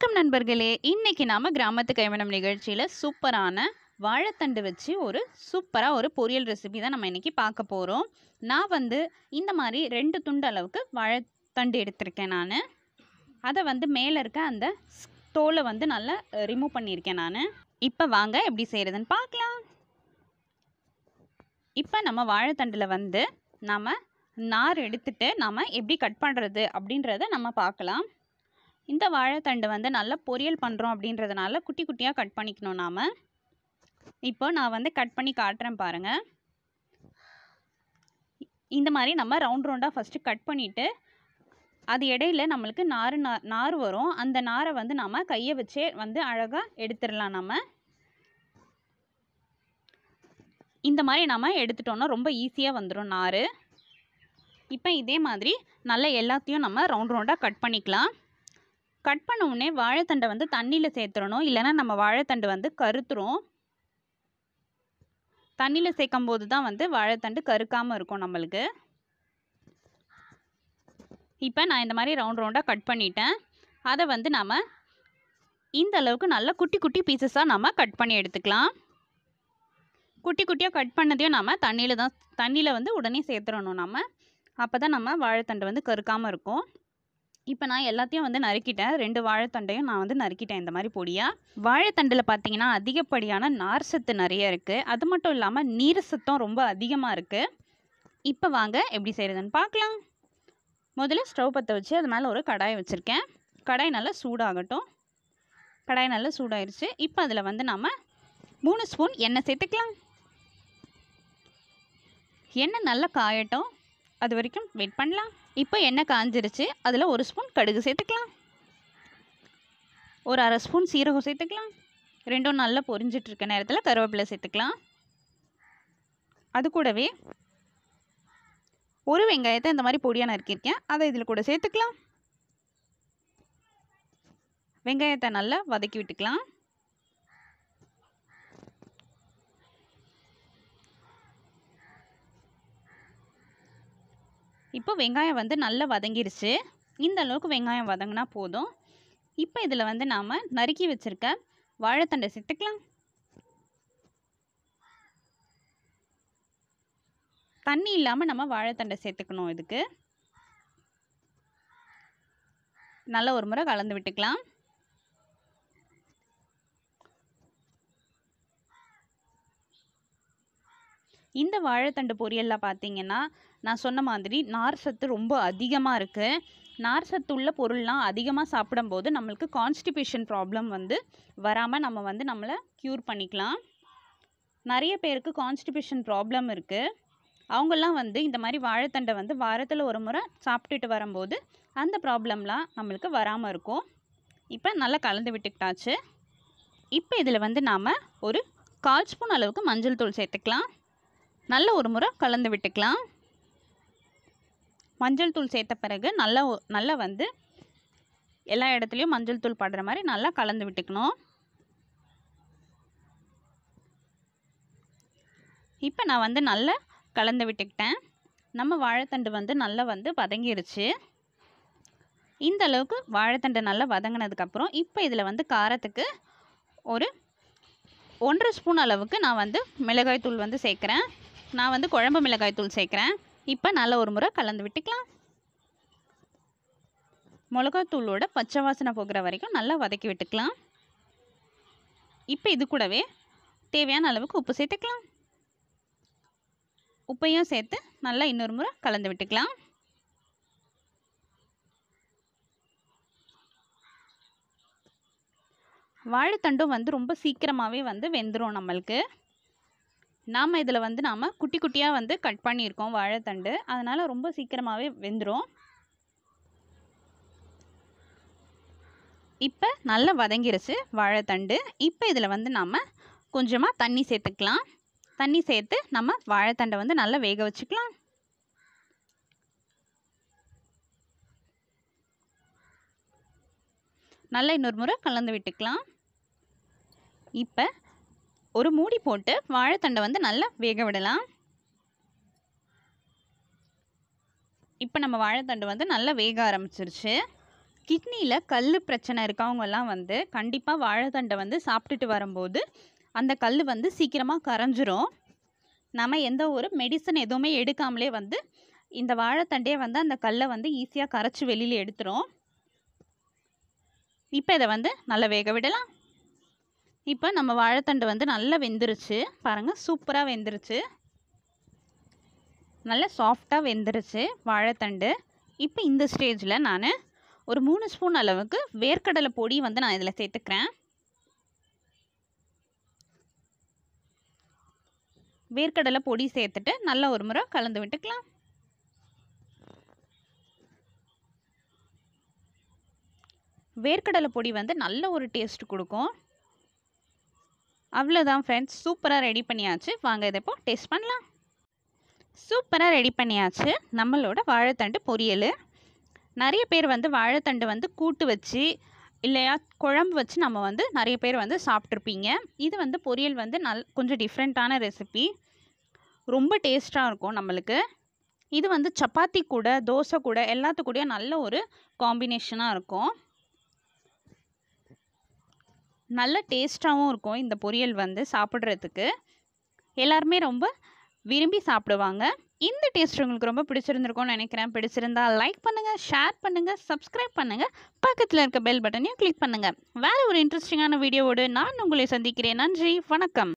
வணக்கம் நண்பர்களே இன்றைக்கி நாம கிராமத்து கைவினம் நிகழ்ச்சியில் சூப்பரான வாழைத்தண்டு வச்சு ஒரு சூப்பராக ஒரு பொரியல் ரெசிபி தான் நம்ம இன்றைக்கி பார்க்க போகிறோம் நான் வந்து இந்த மாதிரி ரெண்டு துண்டு அளவுக்கு வாழைத்தண்டு எடுத்திருக்கேன் நான் அதை வந்து மேலே இருக்க அந்த தோலை வந்து நல்லா ரிமூவ் பண்ணியிருக்கேன் நான் இப்போ வாங்க எப்படி செய்கிறதுன்னு பார்க்கலாம் இப்போ நம்ம வாழைத்தண்டில் வந்து நாம் நார் எடுத்துட்டு நாம் எப்படி கட் பண்ணுறது அப்படின்றத நம்ம பார்க்கலாம் இந்த வாழைத்தண்டு வந்து நல்லா பொரியல் பண்ணுறோம் அப்படின்றதுனால குட்டி குட்டியாக கட் பண்ணிக்கணும் நாம் இப்போ நான் வந்து கட் பண்ணி காட்டுறேன் பாருங்கள் இந்த மாதிரி நம்ம ரவுண்ட் ரவுண்டாக ஃபஸ்ட்டு கட் பண்ணிவிட்டு அது இடையில நம்மளுக்கு நார் நார் வரும் அந்த நாரை வந்து நாம் கையை வச்சே வந்து அழகாக எடுத்துடலாம் நம்ம இந்த மாதிரி நாம் எடுத்துட்டோன்னா ரொம்ப ஈஸியாக வந்துடும் நார் இப்போ இதே மாதிரி நல்லா எல்லாத்தையும் நம்ம ரவுண்ட் ரவுண்டாக கட் பண்ணிக்கலாம் கட் பண்ண உடனே வாழைத்தண்டை வந்து தண்ணியில் சேர்த்துடணும் இல்லைன்னா நம்ம வாழைத்தண்டு வந்து கருத்துரும் தண்ணியில் சேர்க்கும் போது தான் வந்து வாழைத்தண்டு கருக்காமல் இருக்கும் நம்மளுக்கு இப்போ நான் இந்த மாதிரி ரவுண்ட் ரவுண்டாக கட் பண்ணிட்டேன் அதை வந்து நாம் இந்த அளவுக்கு நல்லா குட்டி குட்டி பீசஸாக நம்ம கட் பண்ணி எடுத்துக்கலாம் குட்டி குட்டியாக கட் பண்ணதையும் நம்ம தண்ணியில் தான் தண்ணியில் வந்து உடனே சேர்த்துடணும் நம்ம அப்போ தான் நம்ம வாழைத்தண்டு வந்து கருக்காமல் இருக்கும் இப்போ நான் எல்லாத்தையும் வந்து நறுக்கிட்டேன் ரெண்டு வாழைத்தண்டையும் நான் வந்து நறுக்கிட்டேன் இந்த மாதிரி பொடியாக வாழைத்தண்டில் பார்த்தீங்கன்னா அதிகப்படியான நார் சத்து நிறைய இருக்குது அது மட்டும் இல்லாமல் நீர் சத்தம் ரொம்ப அதிகமாக இருக்குது இப்போ வாங்க எப்படி செய்கிறதுன்னு பார்க்கலாம் முதல்ல ஸ்டவ் பற்ற வச்சு அது மேலே ஒரு கடாய் வச்சுருக்கேன் கடாய் நல்லா சூடாகட்டும் கடாய் நல்லா சூடாயிருச்சு இப்போ அதில் வந்து நாம் மூணு ஸ்பூன் எண்ணெய் சேர்த்துக்கலாம் எண்ணெய் நல்லா காயட்டும் அது வரைக்கும் வெயிட் பண்ணலாம் இப்போ எண்ணெய் காஞ்சிருச்சு அதில் ஒரு ஸ்பூன் கடுகு சேர்த்துக்கலாம் ஒரு அரை ஸ்பூன் சீரகம் சேர்த்துக்கலாம் ரெண்டும் நல்லா பொரிஞ்சிட்ருக்க நேரத்தில் கருவேப்பிலை சேர்த்துக்கலாம் அது கூடவே ஒரு வெங்காயத்தை இந்த மாதிரி பொடியாக நறுக்கியிருக்கேன் அதை இதில் கூட சேர்த்துக்கலாம் வெங்காயத்தை நல்லா வதக்கி விட்டுக்கலாம் இப்போ வெங்காயம் வந்து நல்லா வதங்கிருச்சு இந்த அளவுக்கு வெங்காயம் வதங்கினா போதும் இப்போ இதில் வந்து நாம் நறுக்கி வச்சுருக்க வாழைத்தண்டை சேர்த்துக்கலாம் தண்ணி இல்லாமல் நம்ம வாழைத்தண்டை சேர்த்துக்கணும் இதுக்கு நல்லா ஒரு முறை கலந்து விட்டுக்கலாம் இந்த வாழைத்தண்டு பொரியலில் பார்த்தீங்கன்னா நான் சொன்ன மாதிரி நார் சத்து ரொம்ப அதிகமாக இருக்குது நார் சத்துள்ள பொருள்லாம் அதிகமாக சாப்பிடும்போது நம்மளுக்கு கான்ஸ்டிபேஷன் ப்ராப்ளம் வந்து வராமல் நம்ம வந்து நம்மளை க்யூர் பண்ணிக்கலாம் நிறைய பேருக்கு கான்ஸ்டிபேஷன் ப்ராப்ளம் இருக்குது அவங்கெல்லாம் வந்து இந்த மாதிரி வாழைத்தண்டை வந்து வாரத்தில் ஒரு முறை சாப்பிட்டுட்டு வரும்போது அந்த ப்ராப்ளம்லாம் நம்மளுக்கு வராமல் இருக்கும் இப்போ நல்லா கலந்து விட்டுக்கிட்டாச்சு இப்போ இதில் வந்து நாம் ஒரு கால் ஸ்பூன் அளவுக்கு மஞ்சள் தூள் சேர்த்துக்கலாம் நல்ல ஒரு முறை கலந்து விட்டுக்கலாம் மஞ்சள் தூள் சேர்த்த பிறகு நல்லா நல்லா வந்து எல்லா இடத்துலையும் மஞ்சள் தூள் படுற மாதிரி நல்லா கலந்து விட்டுக்கணும் இப்போ நான் வந்து நல்லா கலந்து விட்டுக்கிட்டேன் நம்ம வாழைத்தண்டு வந்து நல்லா வந்து வதங்கிருச்சு இந்த அளவுக்கு வாழைத்தண்டு நல்லா வதங்கினதுக்கப்புறம் இப்போ இதில் வந்து காரத்துக்கு ஒரு ஒன்றரை ஸ்பூன் அளவுக்கு நான் வந்து மிளகாய் தூள் வந்து சேர்க்குறேன் நான் வந்து குழம்பு மிளகாய் தூள் சேர்க்குறேன் இப்போ நல்லா ஒரு முறை கலந்து விட்டுக்கலாம் மிளகாத்தூளோட பச்சை வாசனை போகிற வரைக்கும் நல்லா வதக்கி விட்டுக்கலாம் இப்போ இது கூடவே தேவையான அளவுக்கு உப்பு சேர்த்துக்கலாம் உப்பையும் சேர்த்து நல்லா இன்னொரு முறை கலந்து விட்டுக்கலாம் வாழைத்தண்டும் வந்து ரொம்ப சீக்கிரமாகவே வந்து வெந்துடும் நம்மளுக்கு நாம் இதில் வந்து நாம் குட்டி குட்டியாக வந்து கட் பண்ணியிருக்கோம் வாழைத்தண்டு அதனால் ரொம்ப சீக்கிரமாகவே வெந்துடும் இப்போ நல்லா வதங்கிருச்சு வாழைத்தண்டு இப்போ இதில் வந்து நாம் கொஞ்சமாக தண்ணி சேர்த்துக்கலாம் தண்ணி சேர்த்து நம்ம வாழைத்தண்டை வந்து நல்லா வேக வச்சுக்கலாம் நல்லா இன்னொரு முறை கலந்து விட்டுக்கலாம் இப்போ ஒரு மூடி போட்டு வாழைத்தண்டை வந்து நல்லா வேக விடலாம் இப்போ நம்ம வாழைத்தண்டு வந்து நல்லா வேக ஆரம்பிச்சிருச்சு கிட்னியில் கல் பிரச்சனை இருக்கவங்கெல்லாம் வந்து கண்டிப்பாக வாழைத்தண்டை வந்து சாப்பிட்டுட்டு வரும்போது அந்த கல் வந்து சீக்கிரமாக கரைஞ்சிரும் நம்ம எந்த ஒரு மெடிசன் எதுவுமே எடுக்காமலே வந்து இந்த வாழைத்தண்டையே வந்து அந்த கல்லை வந்து ஈஸியாக கரைச்சி வெளியில் எடுத்துரும் இப்போ இதை வந்து நல்லா வேக விடலாம் இப்போ நம்ம வாழைத்தண்டு வந்து நல்லா வெந்துருச்சு பாருங்கள் சூப்பராக வெந்துருச்சு நல்லா சாஃப்டாக வெந்துருச்சு வாழைத்தண்டு இப்போ இந்த ஸ்டேஜில் நான் ஒரு மூணு ஸ்பூன் அளவுக்கு வேர்க்கடலை பொடி வந்து நான் இதில் சேர்த்துக்கிறேன் வேர்க்கடலை பொடி சேர்த்துட்டு நல்லா ஒரு முறை கலந்து விட்டுக்கலாம் வேர்க்கடலை பொடி வந்து நல்ல ஒரு டேஸ்ட் கொடுக்கும் அவ்வளோதான் ஃப்ரெண்ட்ஸ் சூப்பராக ரெடி பண்ணியாச்சு வாங்க இதை இப்போ டேஸ்ட் பண்ணலாம் சூப்பராக ரெடி பண்ணியாச்சு நம்மளோட வாழைத்தண்டு பொரியல் நிறைய பேர் வந்து வாழைத்தண்டு வந்து கூட்டு வச்சு இல்லையா குழம்பு வச்சு நம்ம வந்து நிறைய பேர் வந்து சாப்பிட்ருப்பீங்க இது வந்து பொரியல் வந்து நல் கொஞ்சம் டிஃப்ரெண்ட்டான ரெசிபி ரொம்ப டேஸ்ட்டாக இருக்கும் நம்மளுக்கு இது வந்து சப்பாத்தி கூட தோசை கூட எல்லாத்துக்கூடயும் நல்ல ஒரு காம்பினேஷனாக இருக்கும் நல்ல டேஸ்ட்டாகவும் இருக்கும் இந்த பொரியல் வந்து சாப்பிட்றதுக்கு எல்லாருமே ரொம்ப விரும்பி சாப்பிடுவாங்க இந்த டேஸ்ட் உங்களுக்கு ரொம்ப பிடிச்சிருந்துருக்கும்னு நினைக்கிறேன் பிடிச்சிருந்தா லைக் பண்ணுங்கள் ஷேர் பண்ணுங்கள் சப்ஸ்கிரைப் பண்ணுங்கள் பக்கத்தில் இருக்க பெல் பட்டனையும் கிளிக் பண்ணுங்கள் வேறு ஒரு இன்ட்ரெஸ்டிங்கான வீடியோவோடு நான் உங்களை சந்திக்கிறேன் நன்றி வணக்கம்